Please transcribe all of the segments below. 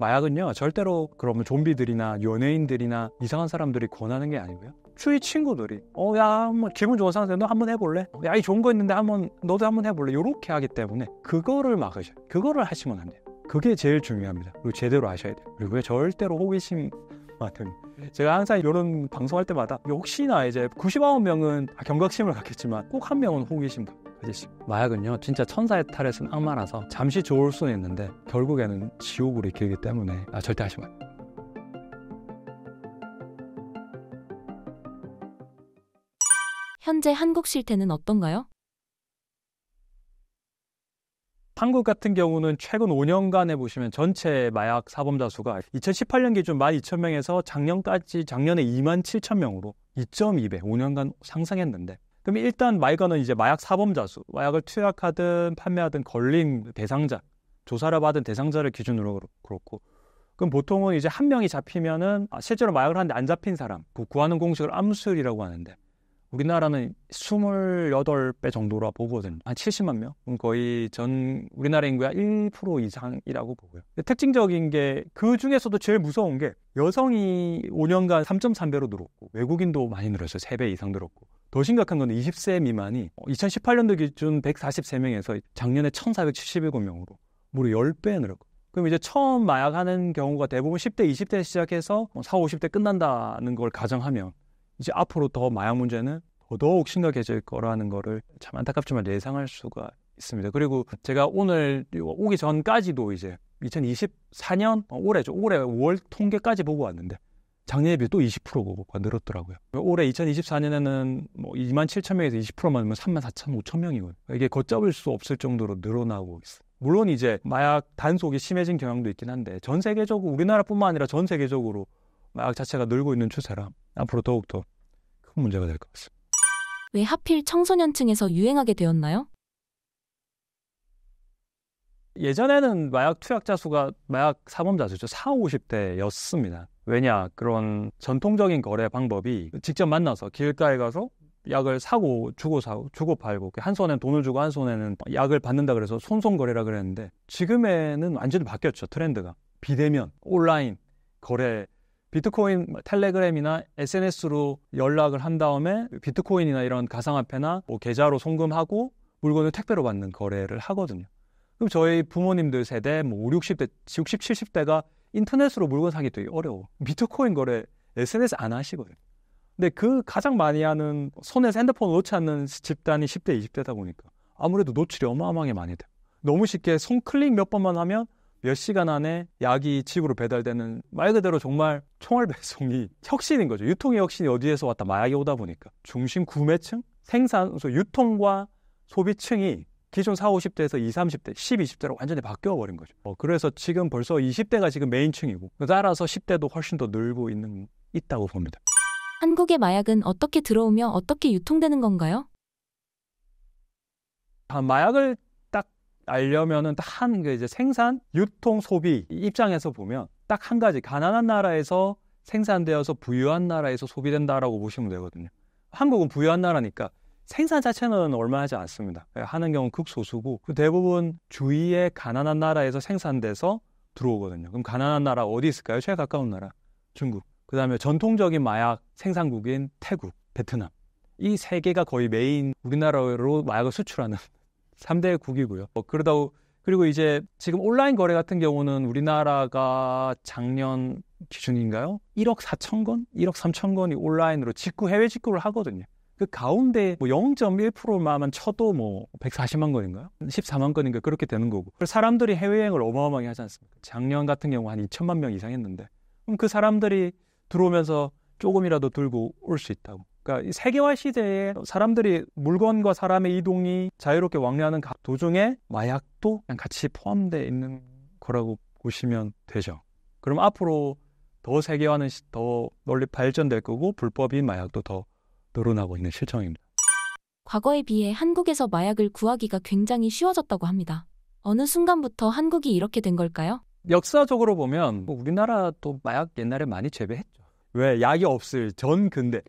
마약은요 절대로 그러면 좀비들이나 연예인들이나 이상한 사람들이 권하는 게 아니고요 추위 친구들이 어 야 한번 기분 좋은 상태 너 한번 해볼래 어, 야이 좋은 거 있는데 한번 너도 한번 해볼래 이렇게 하기 때문에 그거를 막으셔 그거를 하시면 안 돼요 그게 제일 중요합니다 그리고 제대로 아셔야 돼요 그리고 절대로 호기심 같은 제가 항상 이런 방송할 때마다 혹시나 이제 99명은 아, 경각심을 갖겠지만 꼭 한 명은 호기심 갖고 그 마약은요 진짜 천사의 탈에 쓴 악마라서 잠시 좋을 수는 있는데 결국에는 지옥으로 이끌기 때문에 아, 절대 하지 마요 현재 한국 실태는 어떤가요? 한국 같은 경우는 최근 5년간에 보시면 전체 마약 사범자 수가 2018년 기준 12,000명에서 작년까지 작년에 2 7 0 0 0 명으로 2.2배 5년간 상승했는데 그럼 일단 마이건은 이제 마약 사범자수, 마약을 투약하든 판매하든 걸린 대상자, 조사를 받은 대상자를 기준으로 그렇고, 그럼 보통은 이제 한 명이 잡히면은 아, 실제로 마약을 하는데 안 잡힌 사람, 그 구하는 공식을 암술이라고 하는데, 우리나라는 28배 정도라 보거든요. 한 70만 명? 그럼 거의 전 우리나라 인구의 1% 이상이라고 보고요. 특징적인 게 그 중에서도 제일 무서운 게 여성이 5년간 3.3배로 늘었고 외국인도 많이 늘었어요. 3배 이상 늘었고. 더 심각한 건 20세 미만이 2018년도 기준 143명에서 작년에 1,477명으로 무려 10배 늘었고 그럼 이제 처음 마약하는 경우가 대부분 10대, 20대 시작해서 40, 뭐 50대 끝난다는 걸 가정하면 이제 앞으로 더 마약 문제는 더더욱 심각해질 거라는 거를 참 안타깝지만 예상할 수가 있습니다. 그리고 제가 오늘 오기 전까지도 이제 2024년 올해죠. 올해 5월 통계까지 보고 왔는데 작년에 비해 또 20%가 늘었더라고요. 올해 2024년에는 뭐 2만 7천 명에서 20%만 하면 3만 4천 5천 명이거든요. 이게 걷잡을 수 없을 정도로 늘어나고 있어요. 물론 이제 마약 단속이 심해진 경향도 있긴 한데 전 세계적으로 우리나라뿐만 아니라 전 세계적으로 마약 자체가 늘고 있는 추세라 앞으로 더욱더 큰 문제가 될 것 같습니다. 왜 하필 청소년층에서 유행하게 되었나요? 예전에는 마약 투약자 수가 마약 사범자 수죠. 4, 50대였습니다. 왜냐 그런 전통적인 거래 방법이 직접 만나서 길가에 가서 약을 사고 주고 사고 주고 팔고 한 손엔 돈을 주고 한 손에는 약을 받는다 그래서 손손거래라 그랬는데 지금에는 완전히 바뀌었죠 트렌드가 비대면 온라인 거래 비트코인 뭐 텔레그램이나 SNS로 연락을 한 다음에 비트코인이나 이런 가상화폐나 뭐 계좌로 송금하고 물건을 택배로 받는 거래를 하거든요. 그럼 저희 부모님들 세대 뭐 5, 60대, 60, 70대가 인터넷으로 물건 사기 되게 어려워. 비트코인 거래 SNS 안 하시거든. 근데 그 가장 많이 하는 손에서 핸드폰을 놓지 않는 집단이 10대, 20대다 보니까 아무래도 노출이 어마어마하게 많이 돼 너무 쉽게 손클릭 몇 번만 하면 몇 시간 안에 약이 집으로 배달되는 말 그대로 정말 총알 배송이 혁신인 거죠. 유통의 혁신이 어디에서 왔다 마약이 오다 보니까 중심 구매층, 생산소 유통과 소비층이 기존 4, 50대에서 20, 30대, 10, 20대로 완전히 바뀌어 버린 거죠. 어, 그래서 지금 벌써 20대가 지금 메인층이고 따라서 10대도 훨씬 더 늘고 있는 있다고 봅니다. 한국의 마약은 어떻게 들어오며 어떻게 유통되는 건가요? 아, 마약을 딱 알려면은 딱한 그 이제 생산, 유통, 소비 입장에서 보면 딱 한 가지 가난한 나라에서 생산되어서 부유한 나라에서 소비된다라고 보시면 되거든요. 한국은 부유한 나라니까 생산 자체는 얼마 하지 않습니다. 예, 하는 경우 극소수고 그 대부분 주위에 가난한 나라에서 생산돼서 들어오거든요. 그럼 가난한 나라 어디 있을까요? 제일 가까운 나라 중국. 그 다음에 전통적인 마약 생산국인 태국, 베트남. 이 세 개가 거의 메인 우리나라로 마약을 수출하는 3대 국이고요. 어, 뭐 그러다 그리고 이제 지금 온라인 거래 같은 경우는 우리나라가 작년 기준인가요? 1억 4천 건? 1억 3천 건이 온라인으로 직구 해외 직구를 하거든요. 그 가운데 뭐 0.1%만 쳐도 뭐 140만 건인가요? 14만 건인가 그렇게 되는 거고. 사람들이 해외여행을 어마어마하게 하지 않습니까? 작년 같은 경우 한 2천만 명 이상 했는데 그럼 그 사람들이 들어오면서 조금이라도 들고 올 수 있다고. 그러니까 이 세계화 시대에 사람들이 물건과 사람의 이동이 자유롭게 왕래하는 도중에 마약도 같이 포함되어 있는 거라고 보시면 되죠. 그럼 앞으로 더 세계화는 더 널리 발전될 거고 불법인 마약도 더 늘어나고 있는 실정입니다. 과거에 비해 한국에서 마약을 구하기가 굉장히 쉬워졌다고 합니다. 어느 순간부터 한국이 이렇게 된 걸까요? 역사적으로 보면 뭐 우리나라도 마약 옛날에 많이 재배했죠. 왜 약이 없을 전 근대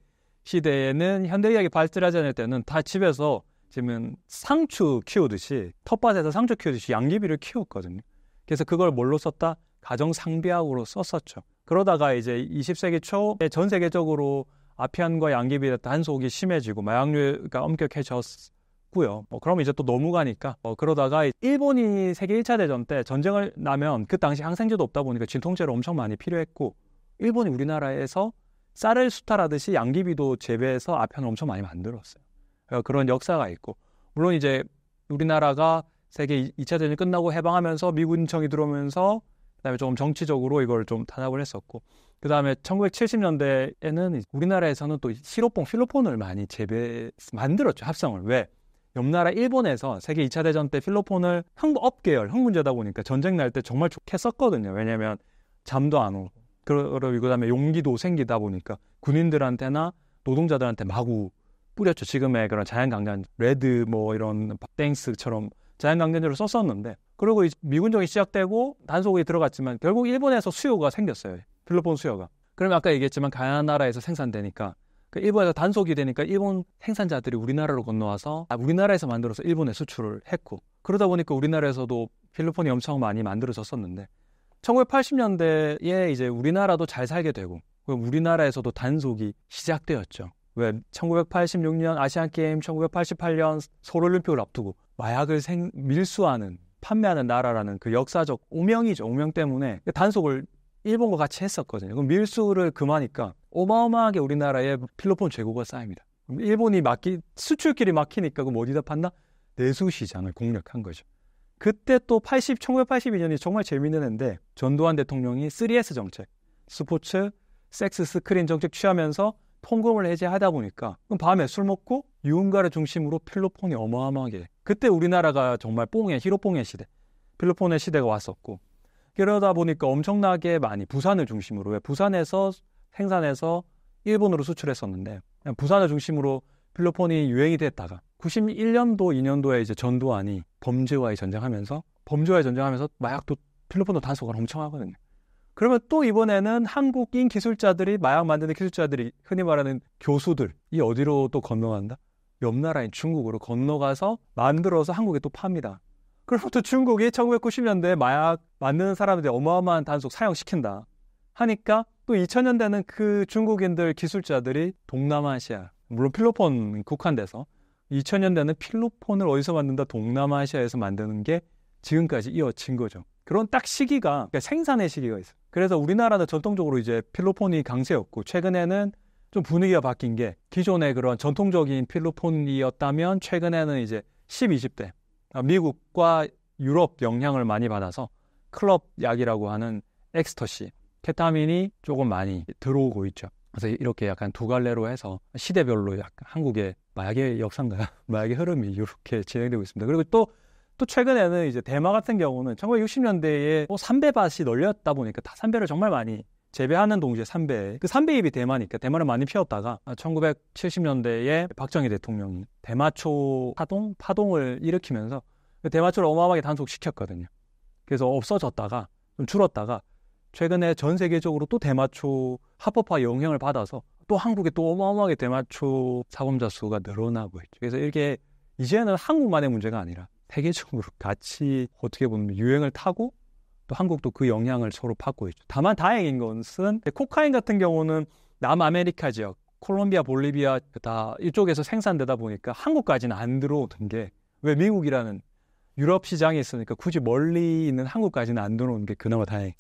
시대에는 현대의학이 발달하지 않을 때는 다 집에서 지금 상추 키우듯이 텃밭에서 상추 키우듯이 양귀비를 키웠거든요. 그래서 그걸 뭘로 썼다? 가정 상비약으로 썼었죠. 그러다가 이제 20세기 초에 전 세계적으로 아피안과 양귀비에 대 속이 심해지고 마약류가 그러니까 엄격해졌고요. 뭐그러면 이제 또 너무 가니까 뭐 그러다가 일본이 세계 1차 대전 때 전쟁을 나면 그 당시 항생제도 없다 보니까 진통제를 엄청 많이 필요했고 일본이 우리나라에서 쌀을 수탈하듯이 양귀비도 재배해서 아편을 엄청 많이 만들었어요. 그러니까 그런 역사가 있고 물론 이제 우리나라가 세계 2차 대전이 끝나고 해방하면서 미군청이 들어오면서 그다음에 좀 정치적으로 이걸 좀 탄압을 했었고 그다음에 1970년대에는 우리나라에서는 또 시로폰, 필로폰을 많이 재배 만들었죠 합성을 왜? 옆 나라 일본에서 세계 2차 대전 때 필로폰을 흥업 계열 흥문제다 보니까 전쟁 날 때 정말 좋게 썼거든요. 왜냐하면 잠도 안 오고 그리고 그다음에 용기도 생기다 보니까 군인들한테나 노동자들한테 마구 뿌렸죠. 지금의 그런 자연 강간 레드 뭐 이런 땡스처럼 자연강전지로 썼었는데 그리고 미군정이 시작되고 단속이 들어갔지만 결국 일본에서 수요가 생겼어요. 필로폰 수요가. 그러면 아까 얘기했지만 가야 나라에서 생산되니까 그 일본에서 단속이 되니까 일본 생산자들이 우리나라로 건너와서 아, 우리나라에서 만들어서 일본에 수출을 했고 그러다 보니까 우리나라에서도 필로폰이 엄청 많이 만들어졌었는데 1980년대에 이제 우리나라도 잘 살게 되고 우리나라에서도 단속이 시작되었죠. 왜 1986년 아시안 게임, 1988년 서울올림픽을 앞두고 마약을 생, 밀수하는 판매하는 나라라는 그 역사적 오명이죠. 오명 때문에 단속을 일본과 같이 했었거든요. 그럼 밀수를 금하니까 어마어마하게 우리나라에 필로폰 재고가 쌓입니다. 그럼 일본이 막기 수출길이 막히니까 그럼 어디다 판다? 내수 시장을 공략한 거죠. 그때 또 80, 1982년이 정말 재밌는 해인데 전두환 대통령이 3S 정책, 스포츠, 섹스, 스크린 정책 취하면서 통금을 해제하다 보니까 밤에 술 먹고 유흥가를 중심으로 필로폰이 어마어마하게 그때 우리나라가 정말 뽕의 히로뽕의 시대 필로폰의 시대가 왔었고 그러다 보니까 엄청나게 많이 부산을 중심으로 왜 부산에서 생산해서 일본으로 수출했었는데 그냥 부산을 중심으로 필로폰이 유행이 됐다가 91년도 2년도에 이제 전두환이 범죄와의 전쟁하면서 범죄와의 전쟁하면서 마약도 필로폰도 단속을 엄청 하거든요. 그러면 또 이번에는 한국인 기술자들이 마약 만드는 기술자들이 흔히 말하는 교수들이 어디로 또 건너간다? 옆 나라인 중국으로 건너가서 만들어서 한국에 또 팝니다. 그로부또 중국이 1990년대 에 마약 만드는 사람들이 어마어마한 단속 사용시킨다 하니까 또 2000년대는 그 중국인들 기술자들이 동남아시아 물론 필로폰 국한돼서 2000년대는 필로폰을 어디서 만든다 동남아시아에서 만드는 게 지금까지 이어진 거죠. 그런 딱 시기가 그러니까 생산의 시기가 있어요. 그래서 우리나라는 전통적으로 이제 필로폰이 강세였고 최근에는 좀 분위기가 바뀐 게 기존의 그런 전통적인 필로폰이었다면 최근에는 이제 10, 20대 아, 미국과 유럽 영향을 많이 받아서 클럽 약이라고 하는 엑스터시, 케타민이 조금 많이 들어오고 있죠. 그래서 이렇게 약간 두 갈래로 해서 시대별로 약간 한국의 마약의 역사인가요? 마약의 흐름이 이렇게 진행되고 있습니다. 그리고 또또 최근에는 이제 대마 같은 경우는 1960년대에 뭐 삼배밭이 널렸다 보니까 다 삼배를 정말 많이 재배하는 동시에 삼배 그 삼배잎이 대마니까 대마를 많이 피웠다가 1970년대에 박정희 대통령이 대마초 파동 파동을 일으키면서 그 대마초를 어마어마하게 단속시켰거든요. 그래서 없어졌다가 좀 줄었다가 최근에 전 세계적으로 또 대마초 합법화 영향을 받아서 또 한국에 또 어마어마하게 대마초 사범자 수가 늘어나고 있죠. 그래서 이게 이제는 한국만의 문제가 아니라 세계적으로 같이 어떻게 보면 유행을 타고 또 한국도 그 영향을 서로 받고 있죠. 다만 다행인 것은 네, 코카인 같은 경우는 남아메리카 지역, 콜롬비아, 볼리비아 다 이쪽에서 생산되다 보니까 한국까지는 안 들어오던 게왜 미국이라는 유럽 시장에 있으니까 굳이 멀리 있는 한국까지는 안 들어오는 게 그나마 다행.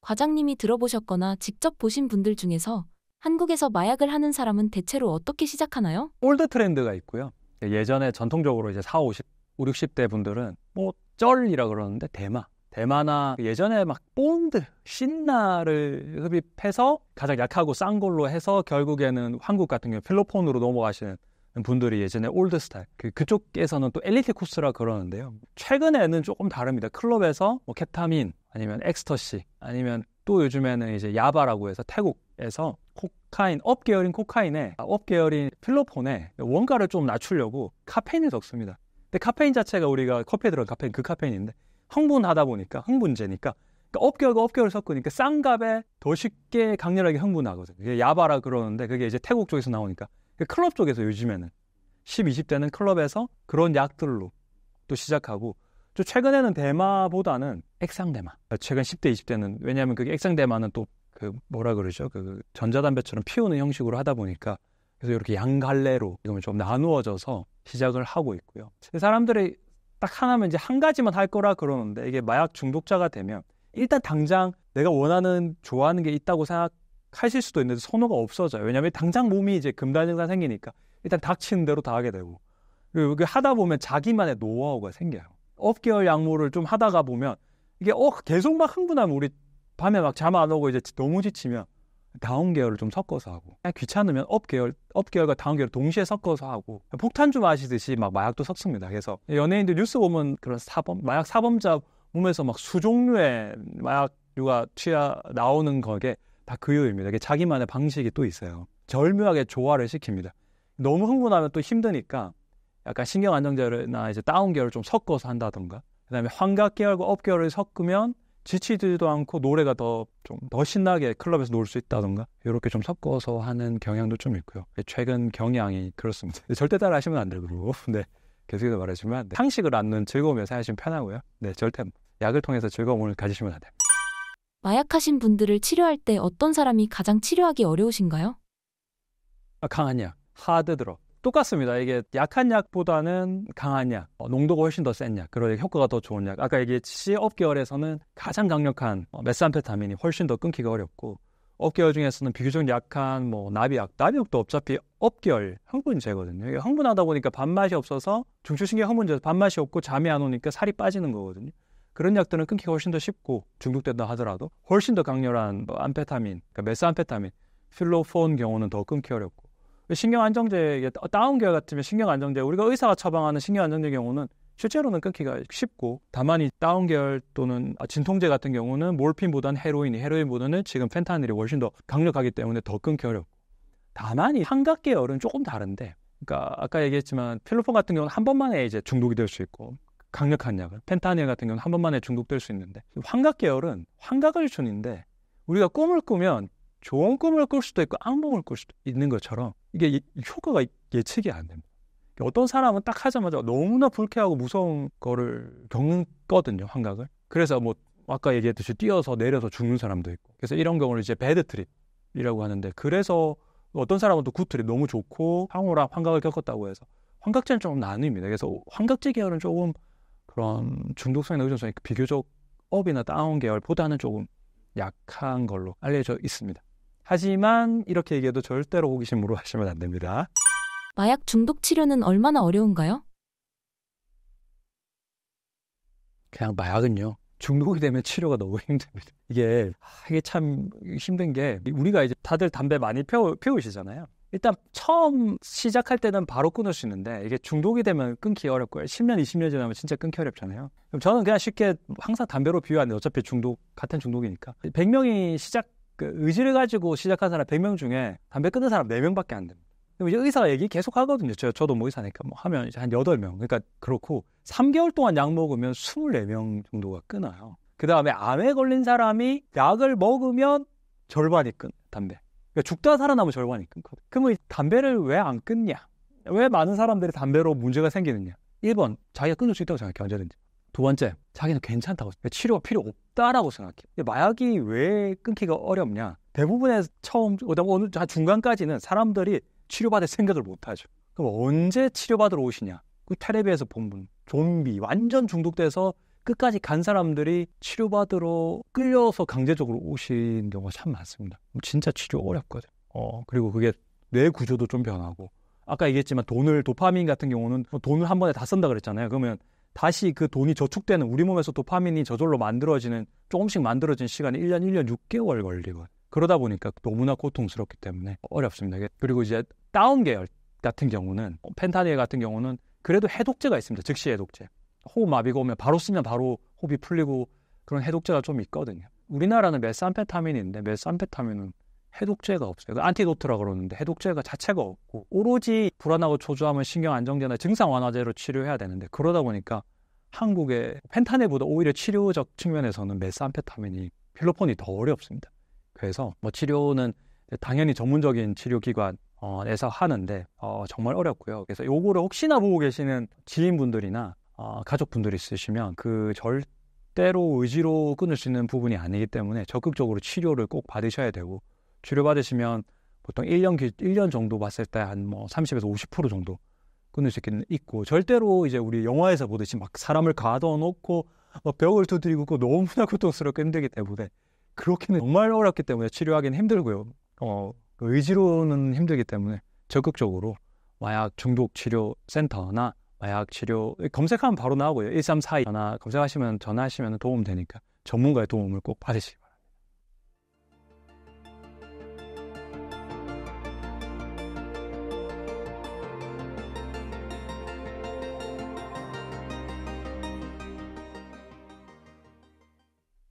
과장님이 들어보셨거나 직접 보신 분들 중에서 한국에서 마약을 하는 사람은 대체로 어떻게 시작하나요? 올드 트렌드가 있고요. 네, 예전에 전통적으로 이제 4, 50 50, 60대 분들은 뭐 쩔이라 그러는데 대마 대마나 예전에 막 본드, 신나를 흡입해서 가장 약하고 싼 걸로 해서 결국에는 한국 같은 경우 필로폰으로 넘어가시는 분들이 예전에 올드 스타일 그, 그쪽에서는 또 엘리트 코스라 그러는데요. 최근에는 조금 다릅니다. 클럽에서 뭐 케타민 아니면 엑스터시 아니면 또 요즘에는 이제 야바라고 해서 태국에서 코카인 업 계열인 코카인에 아, 업 계열인 필로폰에 원가를 좀 낮추려고 카페인을 섞습니다. 근데 카페인 자체가 우리가 커피에 들어간 카페인 그 카페인인데 흥분하다 보니까 흥분제니까 그러니까 업결과 업결을 섞으니까 쌍갑에더 쉽게 강렬하게 흥분하거든. 그게 야바라 그러는데 그게 이제 태국 쪽에서 나오니까 그 클럽 쪽에서 요즘에는 10, 20대는 클럽에서 그런 약들로 또 시작하고 또 최근에는 대마보다는 액상대마. 아, 최근 10대, 20대는 왜냐하면 그게 액상대마는 또 그 뭐라 그러죠? 그 전자담배처럼 피우는 형식으로 하다 보니까 그래서 이렇게 양갈래로 지금 좀 나누어져서 시작을 하고 있고요. 사람들이 딱 하나면 이제 한 가지만 할 거라 그러는데 이게 마약 중독자가 되면 일단 당장 내가 원하는 좋아하는 게 있다고 생각하실 수도 있는데 선호가 없어져요. 왜냐하면 당장 몸이 이제 금단증상 생기니까 일단 닥치는 대로 다 하게 되고 그리고 하다 보면 자기만의 노하우가 생겨요. 업계열 약물을 좀 하다가 보면 이게 어 계속 막 흥분하면 우리 밤에 막 잠 안 오고 이제 너무 지치면 다운 계열을 좀 섞어서 하고 그냥 귀찮으면 업 계열 업 계열과 다운 계열 동시에 섞어서 하고 폭탄주 마시듯이 막 마약도 섞습니다. 그래서 연예인들 뉴스 보면 그런 사범 마약 사범자 몸에서 막 수종류의 마약류가 튀어 나오는 거게 다 그 이유입니다. 이게 자기만의 방식이 또 있어요. 절묘하게 조화를 시킵니다. 너무 흥분하면 또 힘드니까 약간 신경 안정제나 이제 다운 계열을 좀 섞어서 한다던가 그다음에 환각 계열과 업 계열을 섞으면 지치지도 않고 노래가 더 좀더 더 신나게 클럽에서 놀 수 있다던가 이렇게 좀 섞어서 하는 경향도 좀 있고요. 예, 최근 경향이 그렇습니다. 절대 따라 하시면 안 되고 네 계속해서 말하지만 네. 상식을 안는 즐거움에 사시면 편하고요. 네 절대 약을 통해서 즐거움을 가지시면 안 돼요. 마약하신 분들을 치료할 때 어떤 사람이 가장 치료하기 어려우신가요? 아, 강한 약, 하드 드럽 똑같습니다. 이게 약한 약보다는 강한 약, 어, 농도가 훨씬 더 센 약, 그러니까 효과가 더 좋은 약. 아까 얘기했듯이 업계열에서는 가장 강력한 어, 메스암페타민이 훨씬 더 끊기가 어렵고 업계열 중에서는 비교적 약한 뭐 나비약, 나비약도 어차피 업계열 흥분제거든요. 이게 흥분하다 보니까 밥맛이 없어서 중추신경 흥분제 밥맛이 없고 잠이 안 오니까 살이 빠지는 거거든요. 그런 약들은 끊기가 훨씬 더 쉽고 중독된다 하더라도 훨씬 더 강렬한 뭐 암페타민, 그러니까 메스암페타민, 필로폰 경우는 더 끊기 어렵고 신경 안정제 다운 계열 같으면 신경 안정제 우리가 의사가 처방하는 신경 안정제 경우는 실제로는 끊기가 쉽고 다만 이 다운 계열 또는 아, 진통제 같은 경우는 몰핀보다는 헤로인이 헤로인보다는 지금 펜타닐이 훨씬 더 강력하기 때문에 더 끊기 어렵고 다만 이 환각 계열은 조금 다른데 그러니까 아까 얘기했지만 필로폰 같은 경우는 한 번만에 이제 중독이 될 수 있고 강력한 약은 펜타닐 같은 경우는 한 번만에 중독될 수 있는데 환각 계열은 환각을 주는데 우리가 꿈을 꾸면 좋은 꿈을 꿀 수도 있고 악몽을 꿀 수도 있는 것처럼 이게 효과가 예측이 안 됩니다. 그러니까 어떤 사람은 딱 하자마자 너무나 불쾌하고 무서운 거를 겪거든요, 환각을. 그래서 뭐 아까 얘기했듯이 뛰어서 내려서 죽는 사람도 있고. 그래서 이런 경우를 이제 배드 트립이라고 하는데 그래서 어떤 사람은 또 굿트립 너무 좋고 황홀한 환각을 겪었다고 해서 환각제는 좀 나뉩니다. 그래서 환각제 계열은 조금 그런 중독성이나 의존성이 비교적 업이나 다운 계열보다는 조금 약한 걸로 알려져 있습니다. 하지만 이렇게 얘기해도 절대로 호기심으로 하시면 안 됩니다. 마약 중독 치료는 얼마나 어려운가요? 그냥 마약은요. 중독이 되면 치료가 너무 힘듭니다. 이게 이게 참 힘든 게 우리가 이제 다들 담배 많이 피우, 피우시잖아요. 일단 처음 시작할 때는 바로 끊을 수 있는데 이게 중독이 되면 끊기 어렵고요. 10년, 20년 지나면 진짜 끊기 어렵잖아요. 그럼 저는 그냥 쉽게 항상 담배로 비유하는데 어차피 중독 같은 중독이니까 100명이 시작 그 의지를 가지고 시작한 사람 100명 중에 담배 끊는 사람 4명밖에 안 됩니다. 그럼 이제 의사 가 얘기 계속 하거든요. 저, 저도 뭐 의사니까 뭐 하면 이제 한 8명. 그러니까 그렇고 3개월 동안 약 먹으면 24명 정도가 끊어요. 그 다음에 암에 걸린 사람이 약을 먹으면 절반이 끊, 담배. 그러니까 죽다 살아남은 절반이 끊거든. 그러면 담배를 왜 안 끊냐? 왜 많은 사람들이 담배로 문제가 생기느냐? 1번, 자기가 끊을 수 있다고 생각해, 언제든지. 두 번째, 자기는 괜찮다고. 치료가 필요 없 있다라고 생각해요. 마약이 왜 끊기가 어렵냐? 대부분의 처음, 어느 중간까지는 사람들이 치료받을 생각을 못하죠. 그럼 언제 치료받으러 오시냐? 그 테레비에서 본 분, 좀비, 완전 중독돼서 끝까지 간 사람들이 치료받으러 끌려서 강제적으로 오신 경우가 참 많습니다. 진짜 치료 어렵거든. 어, 그리고 그게 뇌 구조도 좀 변하고. 아까 얘기했지만 돈을, 도파민 같은 경우는 돈을 한 번에 다 쓴다 그랬잖아요. 그러면 다시 그 돈이 저축되는 우리 몸에서 도파민이 저절로 만들어지는 조금씩 만들어진 시간이 1년, 1년 6개월 걸리고 그러다 보니까 너무나 고통스럽기 때문에 어렵습니다. 그리고 이제 다운 계열 같은 경우는 펜타닐 같은 경우는 그래도 해독제가 있습니다. 즉시 해독제. 호흡 마비가 오면 바로 쓰면 바로 호흡이 풀리고 그런 해독제가 좀 있거든요. 우리나라는 메산페타민인데 메산페타민은 해독제가 없어요. 그 안티도트라 그러는데 해독제가 자체가 없고 오로지 불안하고 초조함을 신경 안정제나 증상 완화제로 치료해야 되는데 그러다 보니까 한국의 펜타닐보다 오히려 치료적 측면에서는 메스암페타민이 필로폰이 더 어렵습니다. 그래서 뭐 치료는 당연히 전문적인 치료기관에서 하는데 어, 정말 어렵고요. 그래서 요거를 혹시나 보고 계시는 지인분들이나 어, 가족분들이 있으시면 그 절대로 의지로 끊을 수 있는 부분이 아니기 때문에 적극적으로 치료를 꼭 받으셔야 되고 치료받으시면 보통 1년, 1년 정도 봤을 때 한 뭐 30에서 50% 정도 끊을 수있겠는 있고, 절대로 이제 우리 영화에서 보듯이 막 사람을 가둬놓고 막 벽을 두드리고 그 너무나 고통스럽게 힘들기 때문에 그렇게는 정말 어렵기 때문에 치료하기는 힘들고요. 어, 의지로는 힘들기 때문에 적극적으로 마약 중독 치료 센터나 마약 치료 검색하면 바로 나오고요. 1342 전화 검색하시면 전화하시면 도움 되니까 전문가의 도움을 꼭받으시고